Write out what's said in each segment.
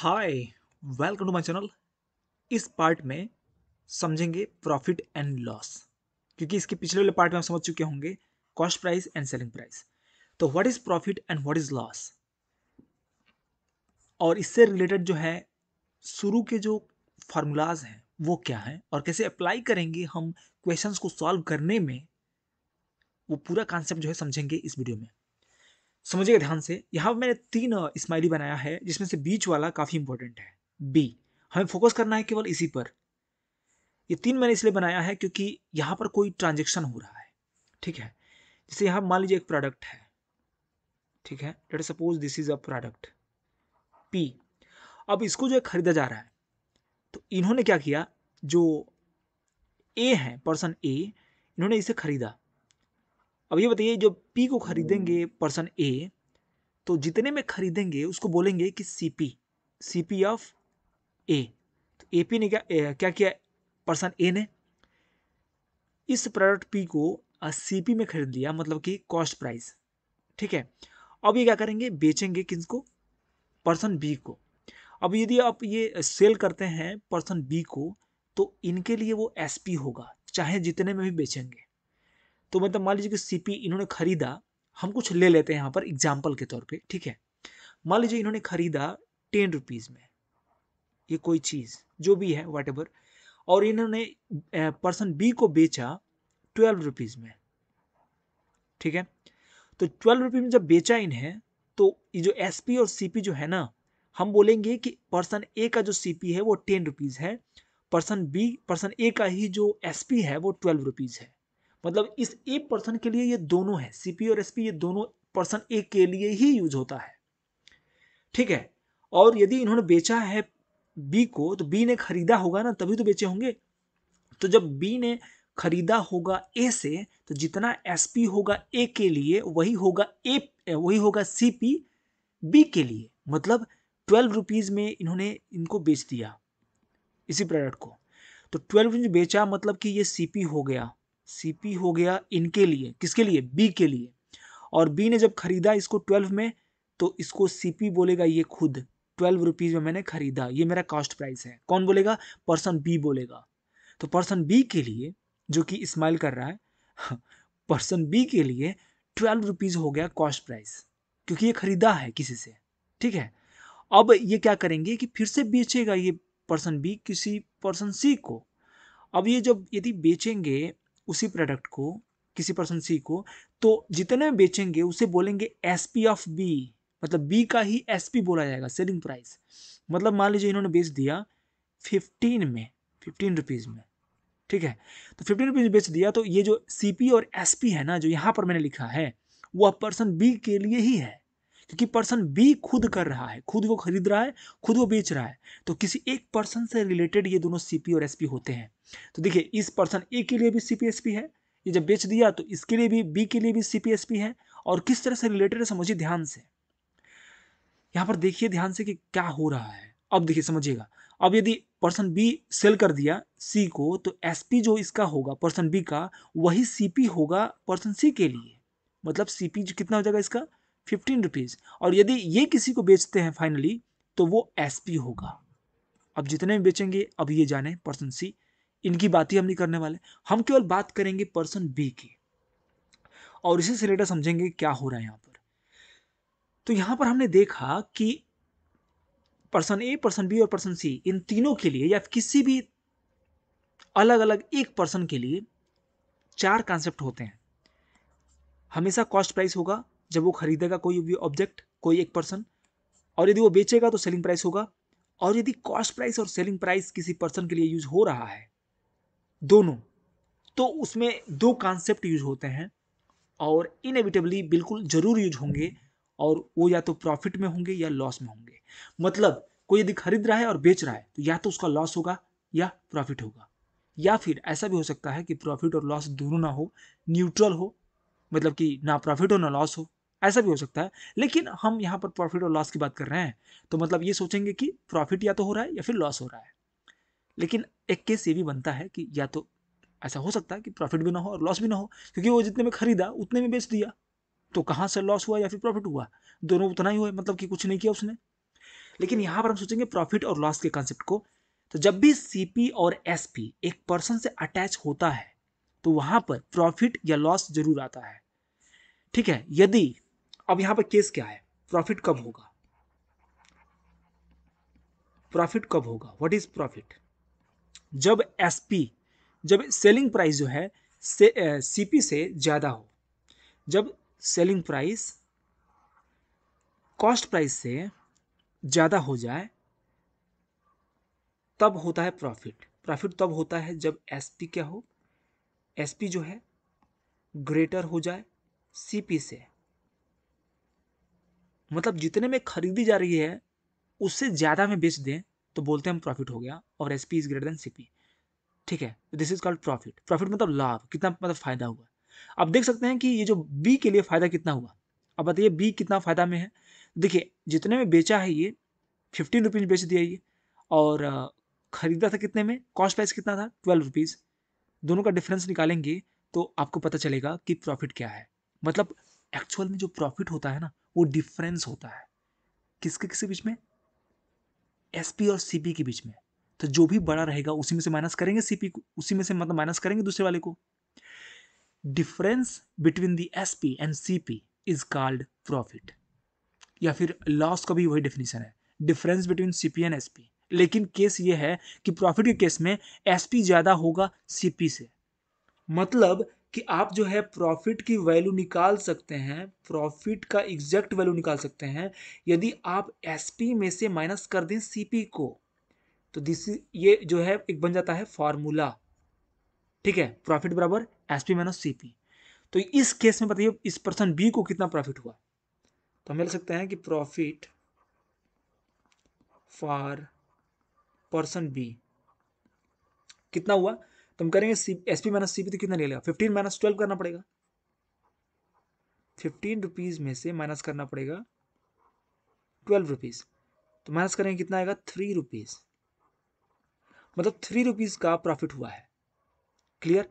Hi welcome to my channel इस part में समझेंगे प्रॉफिट एंड लॉस क्योंकि इसके पिछले वाले पार्ट में हम समझ चुके होंगे cost price and selling price तो what is profit and what is loss और इससे रिलेटेड जो है शुरू के जो फार्मूलाज हैं वो क्या हैं और कैसे अप्लाई करेंगे हम क्वेश्चंस को सॉल्व करने में वो पूरा कॉन्सेप्ट जो है समझेंगे इस वीडियो में समझिएगा ध्यान से यहाँ मैंने तीन स्माइली बनाया है जिसमें से बीच वाला काफ़ी इंपॉर्टेंट है बी हमें फोकस करना है केवल इसी पर ये तीन मैंने इसलिए बनाया है क्योंकि यहाँ पर कोई ट्रांजेक्शन हो रहा है ठीक है जैसे यहाँ मान लीजिए एक प्रोडक्ट है ठीक है let suppose this is a product P अब इसको जो है खरीदा जा रहा है तो इन्होंने क्या किया जो ए है पर्सन ए इन्होंने इसे खरीदा अब ये बताइए जो पी को खरीदेंगे पर्सन हम्म। ए तो जितने में खरीदेंगे उसको बोलेंगे कि C P C P of A तो ए पी ने क्या ए, क्या किया पर्सन ए ने इस प्रोडक्ट पी को सी पी में खरीद लिया मतलब कि कॉस्ट प्राइस ठीक है अब ये क्या करेंगे बेचेंगे किसको पर्सन बी को अब यदि आप ये सेल करते हैं पर्सन बी को तो इनके लिए वो एस पी होगा चाहे जितने में भी बेचेंगे तो मतलब मान लीजिए कि सीपी इन्होंने खरीदा हम कुछ ले लेते हैं यहाँ पर एग्जाम्पल के तौर पे ठीक है मान लीजिए इन्होंने खरीदा टेन रुपीज़ में ये कोई चीज़ जो भी है वट और इन्होंने पर्सन बी को बेचा ट्वेल्व रुपीज़ में ठीक है तो ट्वेल्व रुपीज़ में जब बेचा इन्हें तो ये जो एस और सी जो है ना हम बोलेंगे कि पर्सन ए का जो सी है वो टेन रुपीज़ है पर्सन बी पर्सन ए का ही जो एस है वो ट्वेल्व रुपीज़ है मतलब इस एक पर्सन के लिए ये दोनों है सीपी और एसपी ये दोनों पर्सन ए के लिए ही यूज होता है ठीक है और यदि इन्होंने बेचा है बी को तो बी ने खरीदा होगा ना तभी तो बेचे होंगे तो जब बी ने खरीदा होगा ए से तो जितना एसपी होगा ए के लिए वही होगा ए वही होगा सीपी बी के लिए मतलब ट्वेल्व रुपीज़ में इन्होंने इनको बेच दिया इसी प्रोडक्ट को तो ट्वेल्व रुपीज़ बेचा मतलब कि ये सीपी हो गया सीपी हो गया इनके लिए किसके लिए बी के लिए और बी ने जब खरीदा इसको ट्वेल्व में तो इसको सीपी बोलेगा ये खुद ट्वेल्व रुपीज़ में मैंने खरीदा ये मेरा कॉस्ट प्राइस है कौन बोलेगा पर्सन बी बोलेगा तो पर्सन बी के लिए जो कि स्माइल कर रहा है पर्सन बी के लिए ट्वेल्व रुपीज़ हो गया कॉस्ट प्राइस क्योंकि ये खरीदा है किसी से ठीक है अब ये क्या करेंगे कि फिर से बेचेगा ये पर्सन बी किसी पर्सन सी को अब ये जब यदि बेचेंगे उसी प्रोडक्ट को किसी पर्सन सी को तो जितने बेचेंगे उसे बोलेंगे एस पी ऑफ बी मतलब बी का ही एस पी बोला जाएगा सेलिंग प्राइस मतलब मान लीजिए इन्होंने बेच दिया फिफ्टीन में फिफ्टीन रुपीज़ में ठीक है तो फिफ्टीन रुपीज़ बेच दिया तो ये जो सी पी और एस पी है ना जो यहाँ पर मैंने लिखा है वह पर्सन बी के लिए ही है क्योंकि पर्सन बी खुद कर रहा है खुद वो खरीद रहा है खुद वो बेच रहा है तो किसी एक पर्सन से रिलेटेड ये दोनों सी और एस होते हैं तो देखिए इस पर्सन ए के लिए भी सी पी है ये जब बेच दिया तो इसके लिए भी बी के लिए भी सी पी है और किस तरह से रिलेटेड है समझिए ध्यान से यहाँ पर देखिए ध्यान से कि क्या हो रहा है अब देखिए समझिएगा अब यदि पर्सन बी सेल कर दिया सी को तो एस जो इसका होगा पर्सन बी का वही सीपी होगा पर्सन सी के लिए मतलब सीपी कितना हो जाएगा इसका फिफ्टीन रुपीज़ और यदि ये किसी को बेचते हैं फाइनली तो वो एस पी होगा अब जितने भी बेचेंगे अब ये जाने पर्सन सी इनकी बात ही हम नहीं करने वाले हम केवल बात करेंगे पर्सन बी की और इसी से रिलेटेड समझेंगे क्या हो रहा है यहाँ पर तो यहाँ पर हमने देखा कि पर्सन ए पर्सन बी और पर्सन सी इन तीनों के लिए या किसी भी अलग अलग एक पर्सन के लिए चार कॉन्सेप्ट होते हैं हमेशा कॉस्ट प्राइस होगा जब वो खरीदेगा कोई भी ऑब्जेक्ट कोई एक पर्सन और यदि वो बेचेगा तो सेलिंग प्राइस होगा और यदि कॉस्ट प्राइस और सेलिंग प्राइस किसी पर्सन के लिए यूज हो रहा है दोनों तो उसमें दो कॉन्सेप्ट यूज होते हैं और इनएविटेबली बिल्कुल ज़रूर यूज होंगे और वो या तो प्रॉफिट में होंगे या लॉस में होंगे मतलब कोई यदि खरीद रहा है और बेच रहा है तो या तो उसका लॉस होगा या प्रॉफिट होगा या फिर ऐसा भी हो सकता है कि प्रॉफिट और लॉस दोनों ना हो न्यूट्रल हो मतलब कि ना प्रॉफिट हो ना लॉस हो ऐसा भी हो सकता है लेकिन हम यहाँ पर प्रॉफिट और लॉस की बात कर रहे हैं तो मतलब ये सोचेंगे कि प्रॉफिट या तो हो रहा है या फिर लॉस हो रहा है लेकिन एक केस ये भी बनता है कि या तो ऐसा हो सकता है कि प्रॉफिट भी ना हो और लॉस भी ना हो क्योंकि वो जितने में खरीदा उतने में बेच दिया तो कहाँ से लॉस हुआ या फिर प्रॉफिट हुआ दोनों उतना तो ही हुआ मतलब कि कुछ नहीं किया उसने लेकिन यहाँ पर हम सोचेंगे प्रॉफिट और लॉस के कॉन्सेप्ट को तो जब भी सी और एस एक पर्सन से अटैच होता है तो वहाँ पर प्रॉफिट या लॉस जरूर आता है ठीक है यदि अब यहां पर केस क्या है प्रॉफिट कब होगा प्रॉफिट कब होगा व्हाट इज प्रॉफिट जब एसपी जब सेलिंग प्राइस जो है से, सीपी से ज़्यादा हो जब सेलिंग प्राइस कॉस्ट प्राइस से ज़्यादा हो जाए तब होता है प्रॉफिट प्रॉफिट तब होता है जब एसपी क्या हो एसपी जो है ग्रेटर हो जाए सीपी से मतलब जितने में खरीदी जा रही है उससे ज़्यादा में बेच दें तो बोलते हैं हम प्रॉफिट हो गया और S P is greater than C P ठीक है this is called profit profit मतलब लाभ कितना मतलब फ़ायदा हुआ अब देख सकते हैं कि ये जो बी के लिए फ़ायदा कितना हुआ अब बताइए बी कितना फ़ायदा में है देखिए जितने में बेचा है ये फिफ्टीन रुपीज़ बेच दिया ये और ख़रीदा था कितने में कॉस्ट प्राइस कितना था ट्वेल्व रुपीज़ दोनों का डिफरेंस निकालेंगे तो आपको पता चलेगा कि प्रॉफिट क्या है मतलब एक्चुअल में जो प्रॉफिट होता है ना वो डिफरेंस होता है किसके किसके बीच में एस और सी के बीच में तो जो भी बड़ा रहेगा उसी में से माइनस करेंगे सी को उसी में से मतलब माइनस करेंगे दूसरे वाले को difference between the S P and C P is called profit या फिर लॉस का भी वही डेफिनेशन है difference between C P and S P लेकिन केस ये है कि प्रॉफिट के केस में एस पी ज़्यादा होगा सी पी से मतलब कि आप जो है प्रॉफिट की वैल्यू निकाल सकते हैं प्रॉफिट का एग्जैक्ट वैल्यू निकाल सकते हैं यदि आप एस में से माइनस कर दें सी को तो दिस ये जो है एक बन जाता है फॉर्मूला ठीक है प्रॉफिट बराबर S P minus C P तो इस केस में बताइए इस पर्सन बी को कितना प्रॉफिट हुआ तो हम लिख सकते हैं कि प्रॉफिट फॉर पर्सन बी कितना हुआ तुम करेंगे C S P minus C P तो कितना निकलेगा फिफ्टीन माइनस ट्वेल्व करना पड़ेगा फिफ्टीन रुपीज़ में से माइनस करना पड़ेगा ट्वेल्व रुपीज़ तो माइनस करेंगे कितना आएगा थ्री रुपीज़ मतलब थ्री रुपीज़ का प्रॉफिट हुआ है क्लियर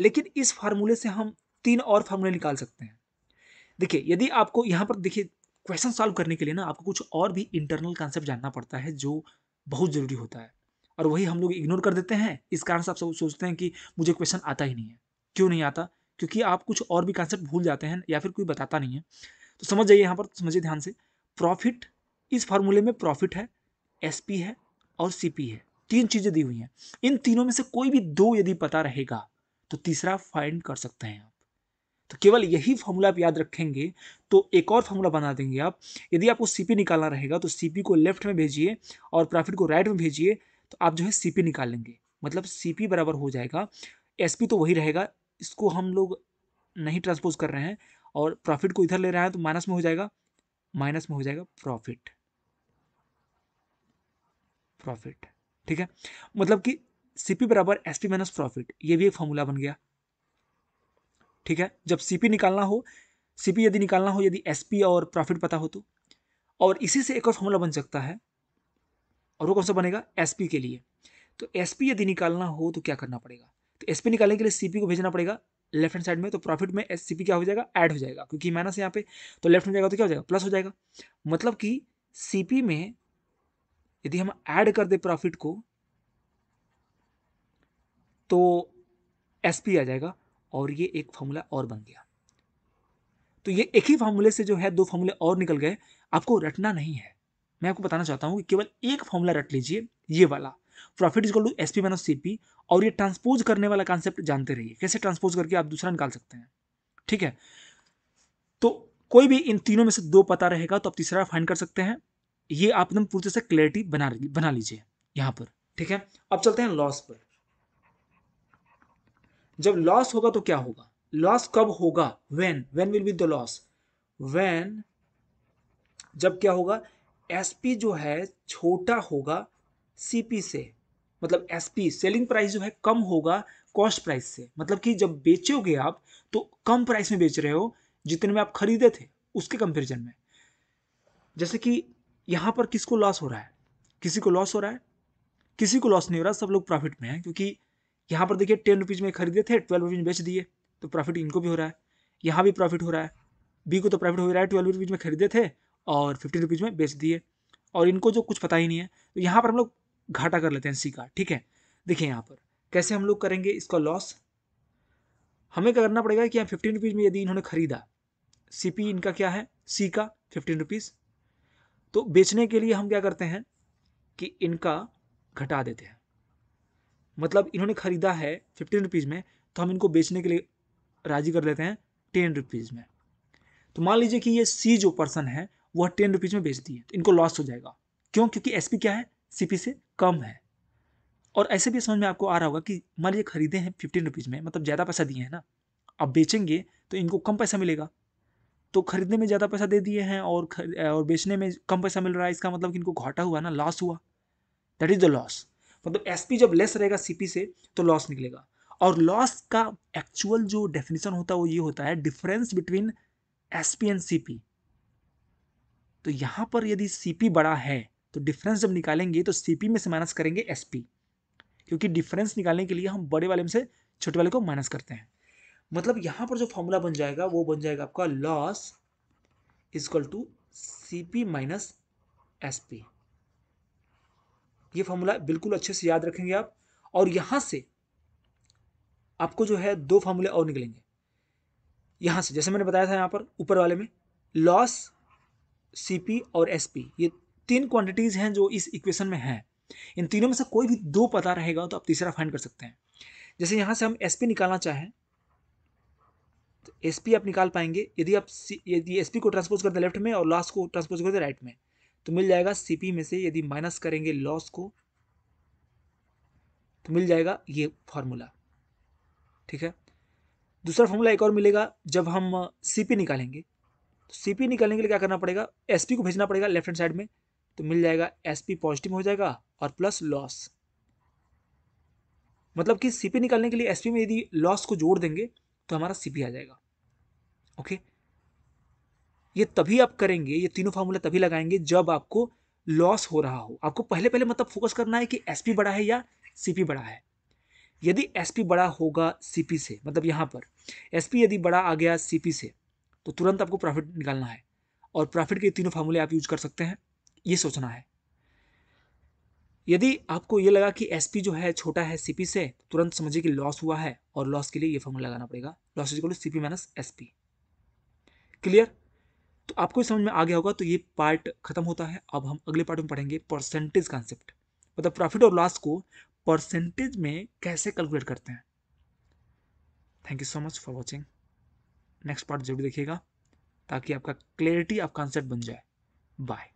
लेकिन इस फार्मूले से हम तीन और फार्मूले निकाल सकते हैं देखिए यदि आपको यहाँ पर देखिए क्वेश्चन सॉल्व करने के लिए ना आपको कुछ और भी इंटरनल कॉन्सेप्ट जानना पड़ता है जो बहुत ज़रूरी होता है और वही हम लोग इग्नोर कर देते हैं इस कारण से आप सब सोचते हैं कि मुझे क्वेश्चन आता ही नहीं है क्यों नहीं आता क्योंकि आप कुछ और भी कॉन्सेप्ट भूल जाते हैं या फिर कोई बताता नहीं है तो समझ जाइए यहाँ पर समझिए ध्यान से प्रॉफिट इस फार्मूले में प्रॉफिट है एस है और सी है तीन चीज़ें दी हुई हैं इन तीनों में से कोई भी दो यदि पता रहेगा तो तीसरा फाइंड कर सकते हैं आप तो केवल यही फॉर्मूला आप याद रखेंगे तो एक और फॉर्मूला बना देंगे आप यदि आपको सीपी निकालना रहेगा तो सीपी को लेफ्ट में भेजिए और प्रॉफिट को राइट में भेजिए तो आप जो है सी पी निकाल लेंगे मतलब सी पी बराबर हो जाएगा एस पी तो वही रहेगा इसको हम लोग नहीं ट्रांसपोज कर रहे हैं और प्रॉफिट को इधर ले रहे हैं तो माइनस में हो जाएगा माइनस में हो जाएगा प्रॉफिट प्रॉफिट ठीक है मतलब कि सी पी बराबर एस पी माइनस प्रॉफिट ये भी एक फॉर्मूला बन गया ठीक है जब सी पी निकालना हो सी पी यदि निकालना हो यदि एस पी और प्रॉफिट पता हो तो और इसी से एक और फॉर्मूला बन सकता है और वो कौन सा बनेगा एस के लिए तो एस यदि निकालना हो तो क्या करना पड़ेगा तो एस निकालने के लिए सी को भेजना पड़ेगा लेफ्ट हैंड साइड में तो प्रॉफिट में एस क्या हो जाएगा ऐड हो जाएगा क्योंकि माइनस यहाँ पे तो लेफ्ट में जाएगा तो क्या हो जाएगा प्लस हो जाएगा मतलब कि सी में यदि हम ऐड कर दे प्रॉफिट को तो एस आ जाएगा और ये एक फॉर्मूला और बन गया तो ये एक ही फार्मूले से जो है दो फार्मूले और निकल गए आपको रटना नहीं है मैं आपको बताना चाहता हूँ कि केवल एक फॉर्मूला रट लीजिए ये वाला profit is to S P minus C P और ये ट्रांसपोज करने वाला कॉन्सेप्ट जानते रहिए कैसे ट्रांसपोज करके आप दूसरा निकाल सकते हैं ठीक है तो कोई भी इन तीनों में से दो पता रहेगा तो आप तीसरा फाइंड कर सकते हैं ये आप एकदम पूरी तरह से क्लैरिटी बना बना लीजिए यहाँ पर ठीक है अब चलते हैं लॉस पर जब लॉस होगा तो क्या होगा लॉस कब होगा when when will be the loss when जब क्या होगा एसपी जो है छोटा होगा सीपी से मतलब एसपी सेलिंग प्राइस जो है कम होगा कॉस्ट प्राइस से मतलब कि जब बेचोगे आप तो कम प्राइस में बेच रहे हो जितने में आप खरीदे थे उसके कंपेरिजन में जैसे कि यहाँ पर किसको लॉस हो रहा है किसी को लॉस हो रहा है किसी को लॉस नहीं हो रहा सब लोग प्रॉफिट में हैं क्योंकि यहाँ पर देखिए टेन रुपीज़ में खरीदे थे ट्वेल्व रुपीज़ में बेच दिए तो प्रॉफिट इनको भी हो रहा है यहाँ भी प्रॉफिट हो रहा है बी को तो प्रॉफिट हो रहा है ट्वेल्व रुपीज़ में खरीदे थे और फिफ्टी रुपीज़ में बेच दिए और इनको जो कुछ पता ही नहीं है तो यहाँ पर हम लोग घाटा कर लेते हैं सी का ठीक है देखिए यहाँ पर कैसे हम लोग करेंगे इसका लॉस हमें क्या करना पड़ेगा कि यहाँ फिफ्टीन रुपीज़ में यदि इन्होंने ख़रीदा सी पी इनका क्या है सी का फिफ्टीन रुपीज़ तो बेचने के लिए हम क्या करते हैं कि इनका घटा देते हैं मतलब इन्होंने ख़रीदा है फिफ्टीन रुपीज़ में तो हम इनको बेचने के लिए राज़ी कर लेते हैं टेन रुपीज़ में तो मान लीजिए कि ये सी जो पर्सन है वह टेन रुपीज़ में बेच दिए तो इनको लॉस हो जाएगा क्यों क्योंकि एस क्या है सी से कम है और ऐसे भी समझ में आपको आ रहा होगा कि मान लीजिए खरीदे हैं फिफ्टीन रुपीज़ में मतलब ज़्यादा पैसा दिए हैं ना अब बेचेंगे तो इनको कम पैसा मिलेगा तो खरीदने में ज़्यादा पैसा दे दिए हैं और और बेचने में कम पैसा मिल रहा है इसका मतलब कि इनको घाटा हुआ ना लॉस हुआ दैट इज़ द लॉस मतलब एस जब लेस रहेगा सी से तो लॉस निकलेगा और लॉस का एक्चुअल जो डेफिनेशन होता है वो ये होता है difference between S and C तो यहाँ पर यदि सी बड़ा है तो डिफरेंस जब निकालेंगे तो सी में से माइनस करेंगे एस क्योंकि डिफरेंस निकालने के लिए हम बड़े वाले में से छोटे वाले को माइनस करते हैं मतलब यहाँ पर जो फॉर्मूला बन जाएगा वो बन जाएगा आपका loss equal to C P minus S P ये फॉर्मूला बिल्कुल अच्छे से याद रखेंगे आप और यहाँ से आपको जो है दो फार्मूले और निकलेंगे यहाँ से जैसे मैंने बताया था यहाँ पर ऊपर वाले में लॉस सी और एस ये तीन क्वांटिटीज हैं जो इस इक्वेशन में हैं इन तीनों में से कोई भी दो पता रहेगा तो आप तीसरा फाइंड कर सकते हैं जैसे यहाँ से हम एस निकालना चाहें तो एस आप निकाल पाएंगे यदि आप यदि एस को ट्रांसपोज कर दें लेफ्ट में और लॉस को ट्रांसपोज कर दें राइट में तो मिल जाएगा सी में से यदि माइनस करेंगे लॉस को तो मिल जाएगा ये फॉर्मूला ठीक है दूसरा फॉर्मूला एक और मिलेगा जब हम सी निकालेंगे तो सीपी निकालने के लिए क्या करना पड़ेगा एसपी को भेजना पड़ेगा लेफ्ट हैंड साइड में तो मिल जाएगा एसपी पॉजिटिव हो जाएगा और प्लस लॉस मतलब कि सीपी निकालने के लिए एसपी में यदि लॉस को जोड़ देंगे तो हमारा सीपी आ जाएगा ओके ये तभी आप करेंगे ये तीनों फार्मूला तभी लगाएंगे जब आपको लॉस हो रहा हो आपको पहले पहले मतलब फोकस करना है कि एसपी बड़ा है या सीपी बड़ा है यदि एसपी बड़ा होगा सीपी से मतलब यहाँ पर एसपी यदि बड़ा आ गया सीपी से तो तुरंत आपको प्रॉफिट निकालना है और प्रॉफिट के तीनों फार्मूले आप यूज कर सकते हैं ये सोचना है यदि आपको ये लगा कि एस जो है छोटा है सी से तो तुरंत समझिए कि लॉस हुआ है और लॉस के लिए ये फॉर्मूला लगाना पड़ेगा loss is C P minus S clear तो आपको समझ में आ गया होगा तो ये पार्ट खत्म होता है अब हम अगले पार्ट में पढ़ेंगे परसेंटेज कॉन्सेप्ट मतलब प्रॉफिट और लॉस को परसेंटेज में कैसे कैलकुलेट करते हैं thank you so much for watching next part जरूर देखिएगा ताकि आपका क्लियरिटी आपका कॉन्सेप्ट बन जाए बाय